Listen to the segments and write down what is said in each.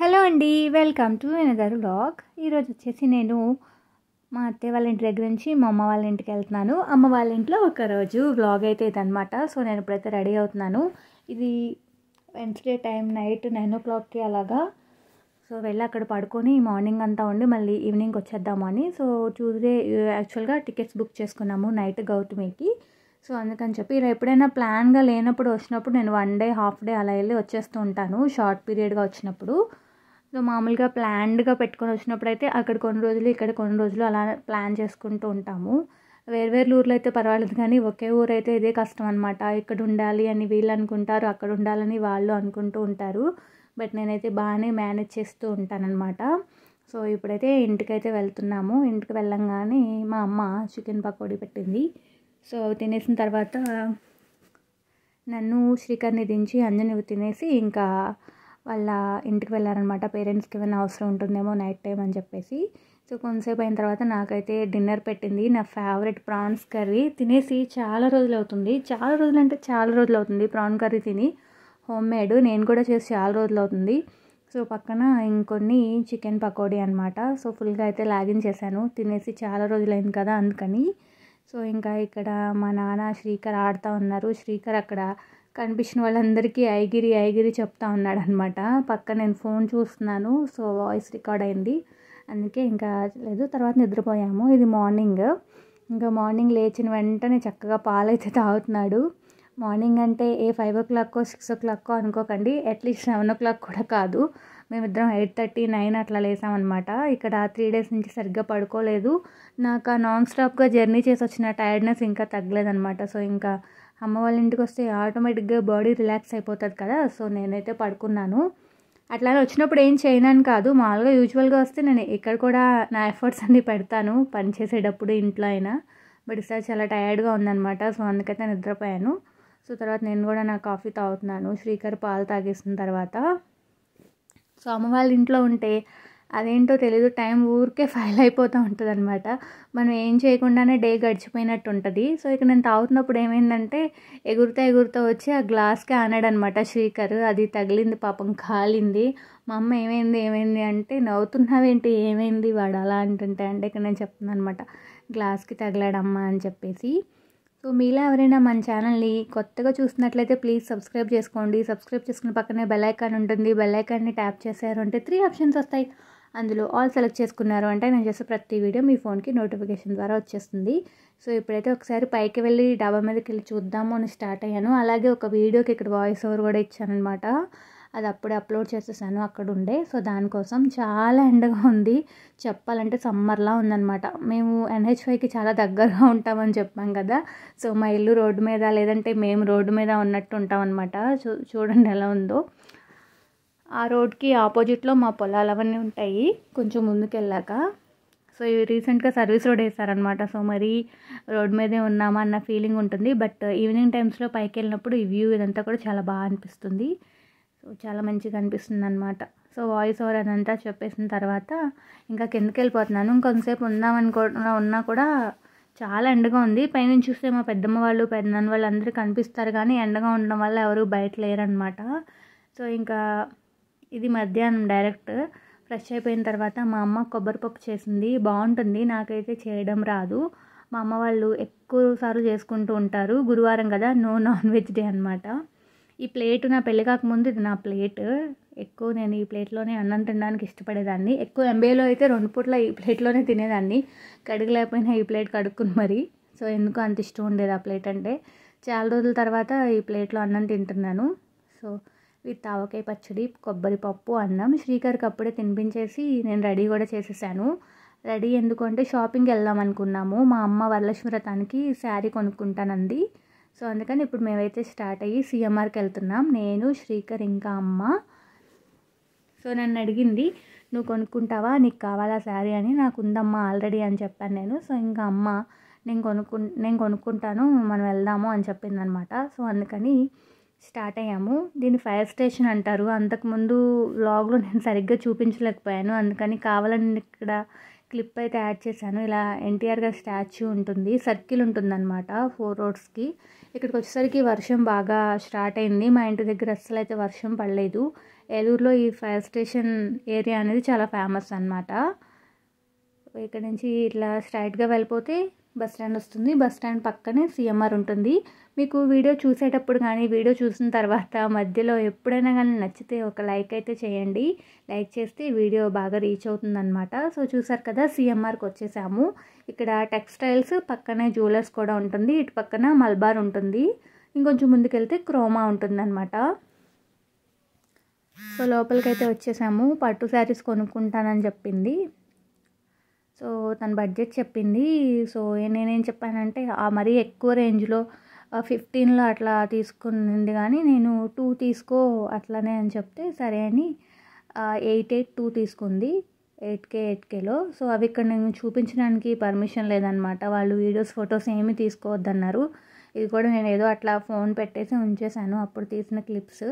hello అండి welcome to another blog ఈరోజు వచ్చేసి నేను మా అత్తయ్య వాళ్ళ ఇంటి దగ్గర నుంచి మా అమ్మ వాళ్ళ ఇంటికి వెళ్తున్నాను అమ్మ వాళ్ళ ఇంట్లో ఒకరోజు వ్లాగ్ అయితే ఇదనమాట సో నేను ఇప్పుడైతే రెడీ అవుతున్నాను ఇది వెన్స్డే టైం నైట్ నైన్ ఓ క్లాక్కి అలాగా సో వెళ్ళి అక్కడ పడుకొని మార్నింగ్ అంతా ఉండి మళ్ళీ ఈవినింగ్ వచ్చేద్దాము అని సో ట్యూస్డే యాక్చువల్గా టికెట్స్ బుక్ చేసుకున్నాము నైట్ గౌతమికి సో అందుకని చెప్పి ఇలా ఎప్పుడైనా ప్లాన్గా లేనప్పుడు వచ్చినప్పుడు నేను వన్ డే హాఫ్ డే అలా వెళ్ళి వచ్చేస్తూ ఉంటాను షార్ట్ పీరియడ్గా వచ్చినప్పుడు సో మామూలుగా ప్లాన్డ్గా పెట్టుకొని వచ్చినప్పుడు అయితే అక్కడ కొన్ని రోజులు ఇక్కడ కొన్ని రోజులు అలా ప్లాన్ చేసుకుంటూ ఉంటాము వేరు ఊర్లో అయితే పర్వాలేదు కానీ ఒకే ఊరు అయితే ఇదే కష్టం అనమాట ఇక్కడ ఉండాలి అని వీళ్ళు అనుకుంటారు అక్కడ ఉండాలని వాళ్ళు అనుకుంటూ ఉంటారు బట్ నేనైతే బాగానే మేనేజ్ చేస్తూ ఉంటానన్నమాట సో ఇప్పుడైతే ఇంటికైతే వెళ్తున్నాము ఇంటికి వెళ్ళంగానే మా అమ్మ చికెన్ పకోడీ పెట్టింది సో తినేసిన తర్వాత నన్ను శ్రీకర్ని దించి అంజని తినేసి ఇంకా వాళ్ళ ఇంటికి వెళ్ళారనమాట పేరెంట్స్కి ఏమైనా అవసరం ఉంటుందేమో నైట్ టైం అని చెప్పేసి సో కొంతసేపు అయిన తర్వాత నాకైతే డిన్నర్ పెట్టింది నా ఫేవరెట్ ప్రాన్స్ కర్రీ తినేసి చాలా రోజులు అవుతుంది చాలా రోజులు అంటే చాలా రోజులు అవుతుంది ప్రాన్ కర్రీ తిని హోమ్ మేడ్ నేను కూడా చేసి చాలా రోజులు అవుతుంది సో పక్కన ఇంకొన్ని చికెన్ పకోడీ అనమాట సో ఫుల్గా అయితే లాగిన్ చేశాను తినేసి చాలా రోజులైంది కదా అందుకని సో ఇంకా ఇక్కడ మా నాన్న శ్రీకర్ ఆడుతూ ఉన్నారు శ్రీకర్ అక్కడ కనిపించిన వాళ్ళందరికీ ఐగిరి ఐగిరి చెప్తా ఉన్నాడు అనమాట పక్క నేను ఫోన్ చూస్తున్నాను సో వాయిస్ రికార్డ్ అయింది అందుకే ఇంకా లేదు తర్వాత నిద్రపోయాము ఇది మార్నింగ్ ఇంకా మార్నింగ్ లేచిన వెంటనే చక్కగా పాలైతే తాగుతున్నాడు మార్నింగ్ అంటే ఏ ఫైవ్ ఓ క్లాక్కో సిక్స్ ఓ క్లాక్కో అనుకోకండి అట్లీస్ట్ సెవెన్ ఓ క్లాక్ కూడా కాదు మేమిద్దరం ఎయిట్ థర్టీ నైన్ అట్లా లేసామన్నమాట ఇక్కడ త్రీ డేస్ నుంచి సరిగ్గా పడుకోలేదు నాకు ఆ నాన్ స్టాప్గా జర్నీ చేసి వచ్చిన టైర్డ్నెస్ ఇంకా తగ్గలేదన్నమాట సో ఇంకా అమ్మ వాళ్ళ ఇంటికి వస్తే ఆటోమేటిక్గా బాడీ రిలాక్స్ అయిపోతుంది కదా సో నేనైతే పడుకున్నాను అట్లా వచ్చినప్పుడు ఏం చేయనని కాదు మామూలుగా యూజువల్గా వస్తే నేను ఇక్కడ కూడా నా ఎఫర్ట్స్ అన్ని పెడతాను పని చేసేటప్పుడు ఇంట్లో అయినా బట్ ఈసారి చాలా టయర్డ్గా ఉందనమాట సో అందుకైతే నిద్రపోయాను సో తర్వాత నేను కూడా నా కాఫీ తాగుతున్నాను శ్రీకర్ పాలు తాగేసిన తర్వాత సో అమ్మ వాళ్ళ ఇంట్లో ఉంటే అదేంటో తెలియదు టైం ఊరికే ఫైల్ అయిపోతూ ఉంటుంది అనమాట మనం ఏం చేయకుండానే డే గడిచిపోయినట్టు ఉంటుంది సో ఇక నేను తాగుతున్నప్పుడు ఏమైందంటే ఎగురుతా ఎగురుతా వచ్చి ఆ గ్లాస్కి అనమాట శ్రీకర్ అది తగిలింది పాపం కాలింది మా అమ్మ ఏమైంది ఏమైంది అంటే నవ్వుతున్నావేంటి ఏమైంది వాడు అలా అంటుంటే అంటే ఇక నేను చెప్తున్నాను అనమాట గ్లాస్కి తగిలాడమ్మా అని చెప్పేసి సో మీలో ఎవరైనా మన ఛానల్ని కొత్తగా చూసినట్లయితే ప్లీజ్ సబ్స్క్రైబ్ చేసుకోండి సబ్స్క్రైబ్ చేసుకున్న పక్కనే బెల్ ఐకాన్ ఉంటుంది బెల్ ఐకాన్ని ట్యాప్ చేశారు అంటే త్రీ ఆప్షన్స్ వస్తాయి అందులో ఆల్ సెలెక్ట్ చేసుకున్నారు అంటే నేను చేసే ప్రతి వీడియో మీ ఫోన్కి నోటిఫికేషన్ ద్వారా వచ్చేస్తుంది సో ఇప్పుడైతే ఒకసారి పైకి వెళ్ళి డాబా మీదకి వెళ్ళి చూద్దాము అని స్టార్ట్ అయ్యాను అలాగే ఒక వీడియోకి ఇక్కడ వాయిస్ ఓవర్ కూడా ఇచ్చానమాట అది అప్పుడే అప్లోడ్ చేసేసాను అక్కడ ఉండే సో దానికోసం చాలా ఎండగా ఉంది చెప్పాలంటే సమ్మర్లా ఉందనమాట మేము ఎన్హెచ్ ఫైవ్కి చాలా దగ్గరగా ఉంటామని చెప్పాం కదా సో మా ఇల్లు రోడ్డు మీద లేదంటే మేము రోడ్డు మీద ఉన్నట్టు ఉంటామన్నమాట చూ చూడండి ఎలా ఉందో ఆ రోడ్కి ఆపోజిట్లో మా పొలాలు అవన్నీ ఉంటాయి కొంచెం ముందుకెళ్ళాక సో రీసెంట్గా సర్వీస్ రోడ్ వేస్తారనమాట సో మరి రోడ్ మీదే ఉన్నామా అన్న ఫీలింగ్ ఉంటుంది బట్ ఈవినింగ్ టైమ్స్లో పైకి వెళ్ళినప్పుడు ఈ వ్యూ ఇదంతా కూడా చాలా బాగా అనిపిస్తుంది సో చాలా మంచిగా అనిపిస్తుంది అనమాట సో వాయిస్ ఓవర్ అదంతా చెప్పేసిన తర్వాత ఇంకా కిందకి వెళ్ళిపోతున్నాను ఇంకొంతసేపు ఉందామనుకున్నా ఉన్నా కూడా చాలా ఎండగా ఉంది పైనుంచి చూస్తే మా పెద్దమ్మ వాళ్ళు పెద్దనాన్న వాళ్ళు అందరూ కనిపిస్తారు కానీ ఎండగా ఉండడం వల్ల ఎవరు బయట లేరనమాట సో ఇంకా ఇది మధ్యాహ్నం డైరెక్ట్ ఫ్రెష్ అయిపోయిన తర్వాత మా అమ్మ కొబ్బరిపప్పు చేసింది బాగుంటుంది నాకైతే చేయడం రాదు మా అమ్మ వాళ్ళు ఎక్కువ సార్లు చేసుకుంటూ ఉంటారు గురువారం కదా నో నాన్ వెజ్ డే అనమాట ఈ ప్లేట్ నా పెళ్ళి కాకముందు ఇది నా ప్లేట్ ఎక్కువ నేను ఈ ప్లేట్లోనే అన్నం తినడానికి ఇష్టపడేదాన్ని ఎక్కువ ఎంబీఏలో అయితే రెండు పూట్ల ఈ ప్లేట్లోనే తినేదాన్ని కడిగలేకపోయినా ఈ ప్లేట్ కడుక్కుని మరి సో ఎందుకు అంత ఇష్టం ఉండేది ఆ ప్లేట్ అంటే చాలా రోజుల తర్వాత ఈ ప్లేట్లో అన్నం తింటున్నాను సో ఈ తావకాయ పచ్చడి కొబ్బరి పప్పు అన్నం శ్రీకర్కి అప్పుడే తినిపించేసి నేను రెడీ కూడా చేసేసాను రెడీ ఎందుకంటే షాపింగ్కి వెళ్దాం అనుకున్నాము మా అమ్మ వరలక్ష్మి వ్రతానికి శారీ కొనుక్కుంటానంది సో అందుకని ఇప్పుడు మేమైతే స్టార్ట్ అయ్యి సిఎంఆర్కి వెళ్తున్నాం నేను శ్రీకర్ ఇంకా అమ్మ సో నన్ను అడిగింది నువ్వు కొనుక్కుంటావా నీకు కావాలా శారీ అని నాకు ఉందమ్మా ఆల్రెడీ అని చెప్పాను నేను సో ఇంకా అమ్మ నేను కొనుక్కు నేను కొనుక్కుంటాను మనం వెళ్దాము అని చెప్పిందనమాట సో అందుకని స్టార్ట్ అయ్యాము దీన్ని ఫైర్ స్టేషన్ అంటారు అంతకుముందు లాగ్లో నేను సరిగ్గా చూపించలేకపోయాను అందుకని కావాలని ఇక్కడ క్లిప్ అయితే యాడ్ చేశాను ఇలా ఎన్టీఆర్ గారి స్టాచ్యూ ఉంటుంది సర్కిల్ ఉంటుందన్నమాట ఫోర్ రోడ్స్కి ఇక్కడికి వచ్చేసరికి వర్షం బాగా స్టార్ట్ అయింది మా ఇంటి దగ్గర అస్సలు అయితే వర్షం పడలేదు ఏలూరులో ఈ ఫైర్ స్టేషన్ ఏరియా అనేది చాలా ఫేమస్ అనమాట ఇక్కడ నుంచి ఇట్లా స్ట్రైట్గా వెళ్ళిపోతే బస్ స్టాండ్ వస్తుంది బస్ స్టాండ్ పక్కనే సిఎంఆర్ ఉంటుంది మీకు వీడియో చూసేటప్పుడు కానీ వీడియో చూసిన తర్వాత మధ్యలో ఎప్పుడైనా కానీ నచ్చితే ఒక లైక్ అయితే చేయండి లైక్ చేస్తే వీడియో బాగా రీచ్ అవుతుందన్నమాట సో చూసారు కదా సిఎంఆర్కి వచ్చేసాము ఇక్కడ టెక్స్టైల్స్ పక్కనే జ్యువెలర్స్ కూడా ఉంటుంది ఇటు పక్కన మల్బార్ ఉంటుంది ఇంకొంచెం ముందుకెళ్తే క్రోమా ఉంటుందన్నమాట సో లోపలికైతే వచ్చేసాము పట్టు శారీస్ కొనుక్కుంటానని చెప్పింది తన బడ్జెట్ చెప్పింది సో నేనేం చెప్పానంటే ఆ మరీ ఎక్కువ రేంజ్లో ఫిఫ్టీన్లో అట్లా తీసుకుంది కానీ నేను టూ తీసుకో అట్లనే అని చెప్తే సరే అని ఎయిట్ ఎయిట్ టూ తీసుకుంది ఎయిట్ కే ఎయిట్ కేలో సో అవి ఇక్కడ నేను చూపించడానికి పర్మిషన్ లేదనమాట వాళ్ళు వీడియోస్ ఫొటోస్ ఏమీ తీసుకోవద్దన్నారు ఇది కూడా నేను ఏదో అట్లా ఫోన్ పెట్టేసి ఉంచేశాను అప్పుడు తీసిన క్లిప్స్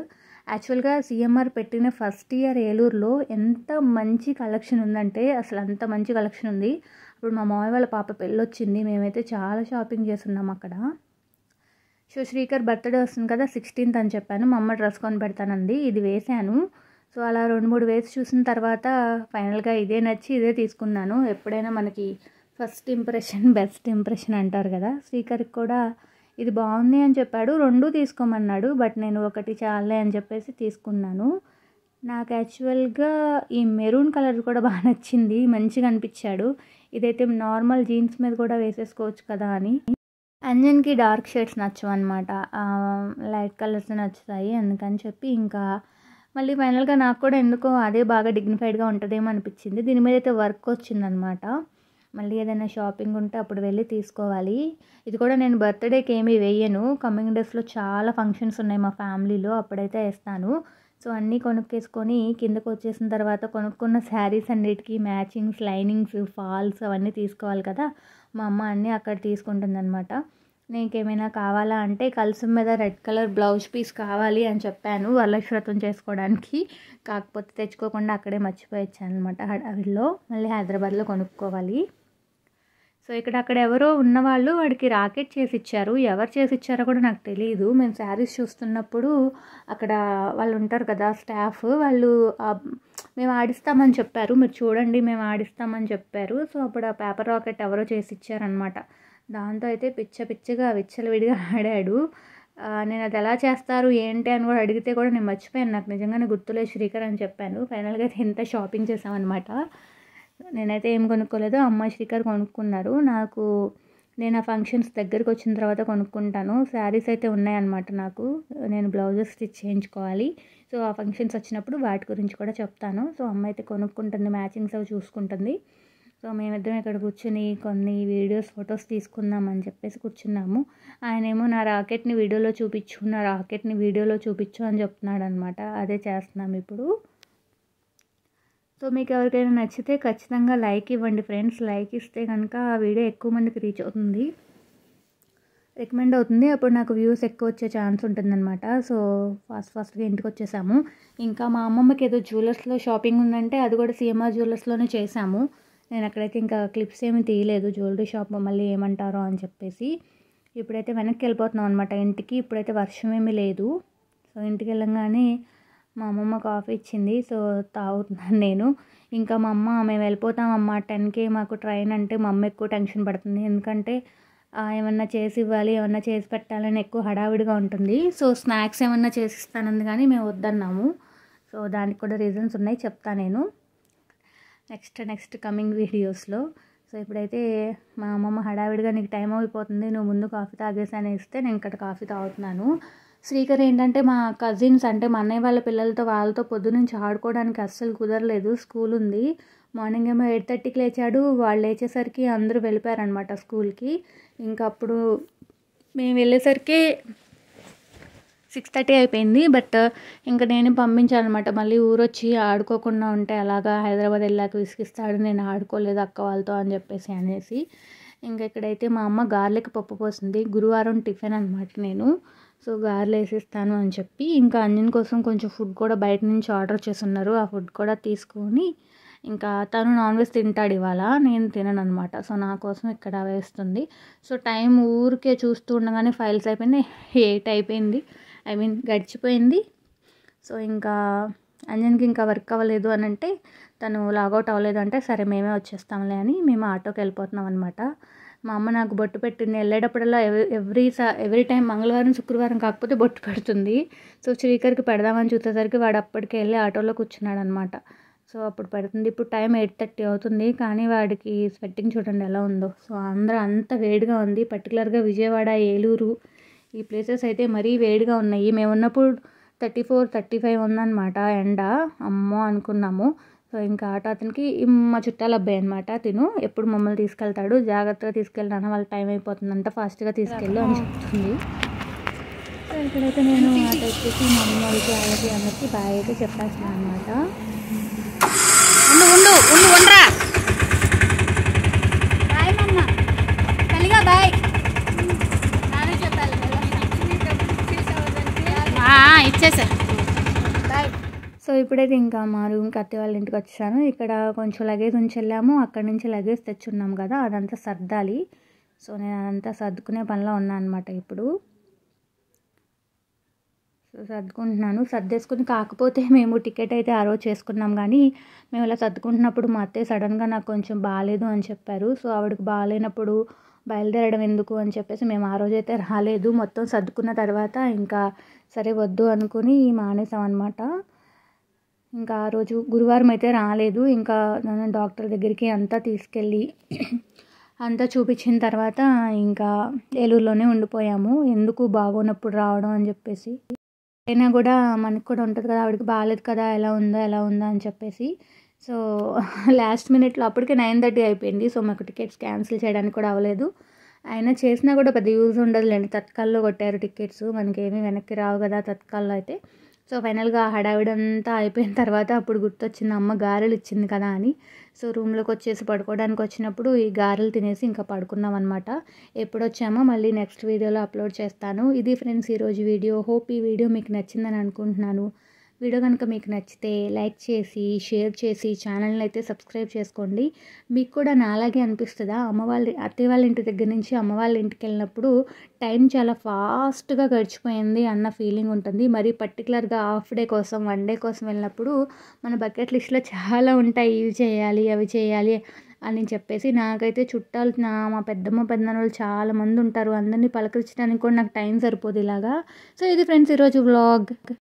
యాక్చువల్గా సిఎంఆర్ పెట్టిన ఫస్ట్ ఇయర్ ఏలూరులో ఎంత మంచి కలెక్షన్ ఉందంటే అసలు అంత మంచి కలెక్షన్ ఉంది ఇప్పుడు మా మామయ్య వాళ్ళ పాప పెళ్ళొచ్చింది మేమైతే చాలా షాపింగ్ చేస్తున్నాం అక్కడ సో శ్రీకర్ బర్త్డే వస్తుంది కదా సిక్స్టీన్త్ అని చెప్పాను మా అమ్మ డ్రెస్ కొని పెడతానండి ఇది వేశాను సో అలా రెండు మూడు వేసి చూసిన తర్వాత ఫైనల్గా ఇదే నచ్చి ఇదే తీసుకున్నాను ఎప్పుడైనా మనకి ఫస్ట్ ఇంప్రెషన్ బెస్ట్ ఇంప్రెషన్ అంటారు కదా శ్రీకర్కి కూడా ఇది బాగుంది అని చెప్పాడు రెండు తీసుకోమన్నాడు బట్ నేను ఒకటి చాలే అని చెప్పేసి తీసుకున్నాను నాకు యాక్చువల్గా ఈ మెరూన్ కలర్ కూడా బాగా నచ్చింది మంచిగా అనిపించాడు ఇదైతే నార్మల్ జీన్స్ మీద కూడా వేసేసుకోవచ్చు కదా అని అంజన్కి డార్క్ షేడ్స్ నచ్చవు అనమాట లైట్ కలర్స్ నచ్చుతాయి అందుకని చెప్పి ఇంకా మళ్ళీ ఫైనల్గా నాకు కూడా ఎందుకో అదే బాగా డిగ్నిఫైడ్గా ఉంటుందేమో అనిపించింది దీని మీద అయితే వర్క్ వచ్చిందనమాట మళ్ళీ ఏదైనా షాపింగ్ ఉంటే అప్పుడు వెళ్ళి తీసుకోవాలి ఇది కూడా నేను బర్త్డేకి ఏమీ వేయను కమింగ్ డేస్లో చాలా ఫంక్షన్స్ ఉన్నాయి మా ఫ్యామిలీలో అప్పుడైతే వేస్తాను సో అన్నీ కొనుక్కేసుకొని కిందకు వచ్చేసిన తర్వాత కొనుక్కున్న శారీస్ అన్నిటికీ మ్యాచింగ్స్ లైనింగ్స్ ఫాల్స్ అవన్నీ తీసుకోవాలి కదా మా అమ్మ అన్నీ అక్కడ అనమాట నీకేమైనా కావాలా అంటే కలుసు మీద రెడ్ కలర్ బ్లౌజ్ పీస్ కావాలి అని చెప్పాను వరలక్ష్వ్రతం చేసుకోవడానికి కాకపోతే తెచ్చుకోకుండా అక్కడే మర్చిపోయొచ్చాను అనమాట హడావిడిలో మళ్ళీ హైదరాబాద్లో కొనుక్కోవాలి సో ఇక్కడ అక్కడ ఎవరో ఉన్నవాళ్ళు వాడికి రాకెట్ చేసి ఇచ్చారు ఎవరు చేసి ఇచ్చారో కూడా నాకు తెలియదు మేము శారీస్ చూస్తున్నప్పుడు అక్కడ వాళ్ళు ఉంటారు కదా స్టాఫ్ వాళ్ళు మేము ఆడిస్తామని చెప్పారు మీరు చూడండి మేము ఆడిస్తామని చెప్పారు సో అప్పుడు ఆ పేపర్ రాకెట్ ఎవరో చేసి ఇచ్చారనమాట దాంతో అయితే పిచ్చ పిచ్చగా విడిగా ఆడాడు నేను అది ఎలా చేస్తారు ఏంటి అని కూడా అడిగితే కూడా నేను మర్చిపోయాను నాకు నిజంగానే గుర్తులే శ్రీకర్ అని చెప్పాను ఫైనల్గా అయితే ఎంత షాపింగ్ చేసామన్నమాట నేనైతే ఏం కొనుక్కోలేదు అమ్మ శ్రీకర్ కొనుక్కున్నారు నాకు నేను ఆ ఫంక్షన్స్ దగ్గరికి వచ్చిన తర్వాత కొనుక్కుంటాను శారీస్ అయితే ఉన్నాయన్నమాట నాకు నేను బ్లౌజెస్ స్టిచ్ చేయించుకోవాలి సో ఆ ఫంక్షన్స్ వచ్చినప్పుడు వాటి గురించి కూడా చెప్తాను సో అమ్మ అయితే కొనుక్కుంటుంది మ్యాచింగ్స్ అవి చూసుకుంటుంది సో మేమిద్దరం ఇక్కడ కూర్చుని కొన్ని వీడియోస్ ఫొటోస్ తీసుకుందాం అని చెప్పేసి కూర్చున్నాము ఆయనేమో నా రాకెట్ని వీడియోలో చూపించు నా రాకెట్ని వీడియోలో చూపించు అని చెప్తున్నాడు అనమాట అదే చేస్తున్నాం ఇప్పుడు సో మీకు ఎవరికైనా నచ్చితే ఖచ్చితంగా లైక్ ఇవ్వండి ఫ్రెండ్స్ లైక్ ఇస్తే కనుక ఆ వీడియో ఎక్కువ మందికి రీచ్ అవుతుంది రికమెండ్ అవుతుంది అప్పుడు నాకు వ్యూస్ ఎక్కువ వచ్చే ఛాన్స్ ఉంటుందన్నమాట సో ఫాస్ట్ ఫాస్ట్గా ఇంటికి వచ్చేసాము ఇంకా మా అమ్మమ్మకి ఏదో జ్యువెలర్స్లో షాపింగ్ ఉందంటే అది కూడా సీఎంఆర్ జ్యువెలర్స్లోనే చేశాము నేను అక్కడైతే ఇంకా క్లిప్స్ ఏమి తీయలేదు జ్యువెలరీ షాప్ మళ్ళీ ఏమంటారో అని చెప్పేసి ఇప్పుడైతే వెనక్కి వెళ్ళిపోతున్నాం అనమాట ఇంటికి ఇప్పుడైతే వర్షం ఏమీ లేదు సో ఇంటికి వెళ్ళంగానే మా అమ్మమ్మ కాఫీ ఇచ్చింది సో తాగుతున్నాను నేను ఇంకా మా అమ్మ మేము వెళ్ళిపోతామమ్మ టెన్కి మాకు ట్రైన్ అంటే మా అమ్మ ఎక్కువ టెన్షన్ పడుతుంది ఎందుకంటే ఏమన్నా చేసి ఇవ్వాలి ఏమన్నా చేసి పెట్టాలని ఎక్కువ హడావిడిగా ఉంటుంది సో స్నాక్స్ ఏమన్నా చేసి ఇస్తానంది కానీ మేము వద్దన్నాము సో దానికి కూడా రీజన్స్ ఉన్నాయి చెప్తా నేను నెక్స్ట్ నెక్స్ట్ కమింగ్ వీడియోస్లో సో ఇప్పుడైతే మా అమ్మమ్మ హడావిడిగా నీకు టైం అయిపోతుంది నువ్వు ముందు కాఫీ తాగేసి అని ఇస్తే నేను ఇక్కడ కాఫీ తాగుతున్నాను శ్రీకర్ ఏంటంటే మా కజిన్స్ అంటే మా అన్నయ్య వాళ్ళ పిల్లలతో వాళ్ళతో పొద్దునుంచి ఆడుకోవడానికి అస్సలు కుదరలేదు స్కూల్ ఉంది మార్నింగ్ ఏమో ఎయిట్ థర్టీకి లేచాడు వాళ్ళు లేచేసరికి అందరూ వెళ్ళిపోయారనమాట స్కూల్కి ఇంకా అప్పుడు మేము వెళ్ళేసరికి సిక్స్ థర్టీ అయిపోయింది బట్ ఇంకా నేను అనమాట మళ్ళీ ఊరొచ్చి ఆడుకోకుండా ఉంటే అలాగా హైదరాబాద్ వెళ్ళాక విసిగిస్తాడు నేను ఆడుకోలేదు అక్క వాళ్ళతో అని చెప్పేసి అనేసి ఇంకా ఇక్కడైతే మా అమ్మ గార్లిక్ పప్పు పోసింది గురువారం టిఫిన్ అనమాట నేను సో గారెలు వేసేస్తాను అని చెప్పి ఇంకా అన్యన్ కోసం కొంచెం ఫుడ్ కూడా బయట నుంచి ఆర్డర్ చేస్తున్నారు ఆ ఫుడ్ కూడా తీసుకొని ఇంకా తను నాన్ వెజ్ తింటాడు ఇవాళ నేను తినను అనమాట సో నా కోసం ఇక్కడ వేస్తుంది సో టైం ఊరికే చూస్తూ ఉండగానే ఫైల్స్ అయిపోయింది ఎయిట్ అయిపోయింది ఐ మీన్ గడిచిపోయింది సో ఇంకా అంజన్కి ఇంకా వర్క్ అవ్వలేదు అని అంటే తను లాగౌట్ అవ్వలేదు అంటే సరే మేమే వచ్చేస్తాంలే అని మేము ఆటోకి వెళ్ళిపోతున్నాం అనమాట మా అమ్మ నాకు బొట్టు పెట్టింది వెళ్ళేటప్పుడల్లా ఎవ్రీ సా ఎవ్రీ టైం మంగళవారం శుక్రవారం కాకపోతే బొట్టు పెడుతుంది సో శ్రీకర్కి పెడదామని చూసేసరికి వాడు అప్పటికి వెళ్ళి ఆటోలో కూర్చున్నాడు అనమాట సో అప్పుడు పెడుతుంది ఇప్పుడు టైం ఎయిట్ థర్టీ అవుతుంది కానీ వాడికి స్వెట్టింగ్ చూడండి ఎలా ఉందో సో అందరూ అంత వేడిగా ఉంది పర్టికులర్గా విజయవాడ ఏలూరు ఈ ప్లేసెస్ అయితే మరీ వేడిగా ఉన్నాయి మేము ఉన్నప్పుడు థర్టీ ఫోర్ థర్టీ ఫైవ్ ఉందన్నమాట ఎండ అమ్మో అనుకున్నాము సో ఇంకా ఆటో అతనికి మా చుట్టాల అబ్బాయి అనమాట తిను ఎప్పుడు మమ్మల్ని తీసుకెళ్తాడు జాగ్రత్తగా తీసుకెళ్ళినా వాళ్ళ టైం అయిపోతుంది అంత ఫాస్ట్గా తీసుకెళ్ళు అని చెప్తుంది సో ఇక్కడైతే నేను ఆటో వచ్చేసి మా అమ్మ వాళ్ళకి ఆయనకి అందరికీ బాగా అయితే చెప్పేసిన అనమాట ఉండు ఉండు బాయ్ మమ్మ బాయ్ ఇచ్చేసా సో ఇప్పుడైతే ఇంకా మా రూమ్కి అత్తే వాళ్ళ ఇంటికి వచ్చాను ఇక్కడ కొంచెం లగేజ్ ఉంచి వెళ్ళాము అక్కడ నుంచి లగేజ్ తెచ్చున్నాం కదా అదంతా సర్దాలి సో నేను అదంతా సర్దుకునే పనిలో ఉన్నాను అనమాట ఇప్పుడు సో సర్దుకుంటున్నాను సర్దేసుకుని కాకపోతే మేము టికెట్ అయితే ఆ రోజు చేసుకున్నాం కానీ మేము ఇలా సర్దుకుంటున్నప్పుడు మా అత్తయ్య సడన్గా నాకు కొంచెం బాగాలేదు అని చెప్పారు సో ఆవిడకి బాగాలేనప్పుడు బయలుదేరడం ఎందుకు అని చెప్పేసి మేము ఆ రోజు అయితే రాలేదు మొత్తం సర్దుకున్న తర్వాత ఇంకా సరే వద్దు అనుకుని మానేసాం అనమాట ఇంకా ఆ రోజు గురువారం అయితే రాలేదు ఇంకా నన్ను డాక్టర్ దగ్గరికి అంతా తీసుకెళ్ళి అంతా చూపించిన తర్వాత ఇంకా ఏలూరులోనే ఉండిపోయాము ఎందుకు బాగోనప్పుడు రావడం అని చెప్పేసి అయినా కూడా మనకు కూడా ఉంటుంది కదా ఆవిడకి బాగాలేదు కదా ఎలా ఉందా ఎలా ఉందా అని చెప్పేసి సో లాస్ట్ మినిట్లో అప్పటికే నైన్ థర్టీ అయిపోయింది సో మాకు టికెట్స్ క్యాన్సిల్ చేయడానికి కూడా అవ్వలేదు అయినా చేసినా కూడా పెద్ద యూజ్ ఉండదులేండి తత్కాల్లో కొట్టారు టికెట్స్ మనకేమీ వెనక్కి రావు కదా తత్కాల్లో అయితే సో ఫైనల్గా హడావిడంతా అయిపోయిన తర్వాత అప్పుడు గుర్తొచ్చింది అమ్మ గారెలు ఇచ్చింది కదా అని సో రూమ్లోకి వచ్చేసి పడుకోవడానికి వచ్చినప్పుడు ఈ గారెలు తినేసి ఇంకా పడుకున్నాం అనమాట ఎప్పుడు వచ్చామో మళ్ళీ నెక్స్ట్ వీడియోలో అప్లోడ్ చేస్తాను ఇది ఫ్రెండ్స్ ఈరోజు వీడియో హోప్ ఈ వీడియో మీకు నచ్చిందని అనుకుంటున్నాను వీడియో కనుక మీకు నచ్చితే లైక్ చేసి షేర్ చేసి ఛానల్ని అయితే సబ్స్క్రైబ్ చేసుకోండి మీకు కూడా నాలాగే అనిపిస్తుందా అమ్మ వాళ్ళ అత్తయ్య వాళ్ళ ఇంటి దగ్గర నుంచి అమ్మ వాళ్ళ ఇంటికి వెళ్ళినప్పుడు టైం చాలా ఫాస్ట్గా గడిచిపోయింది అన్న ఫీలింగ్ ఉంటుంది మరి పర్టికులర్గా హాఫ్ డే కోసం వన్ డే కోసం వెళ్ళినప్పుడు మన బకెట్ లిస్ట్లో చాలా ఉంటాయి ఇవి చేయాలి అవి చేయాలి అని చెప్పేసి నాకైతే చుట్టాలు నా మా పెద్దమ్మ పెద్దనాన్నలు చాలా మంది ఉంటారు అందరినీ పలకరించడానికి కూడా నాకు టైం సరిపోదు ఇలాగా సో ఇది ఫ్రెండ్స్ ఈరోజు బ్లాగ్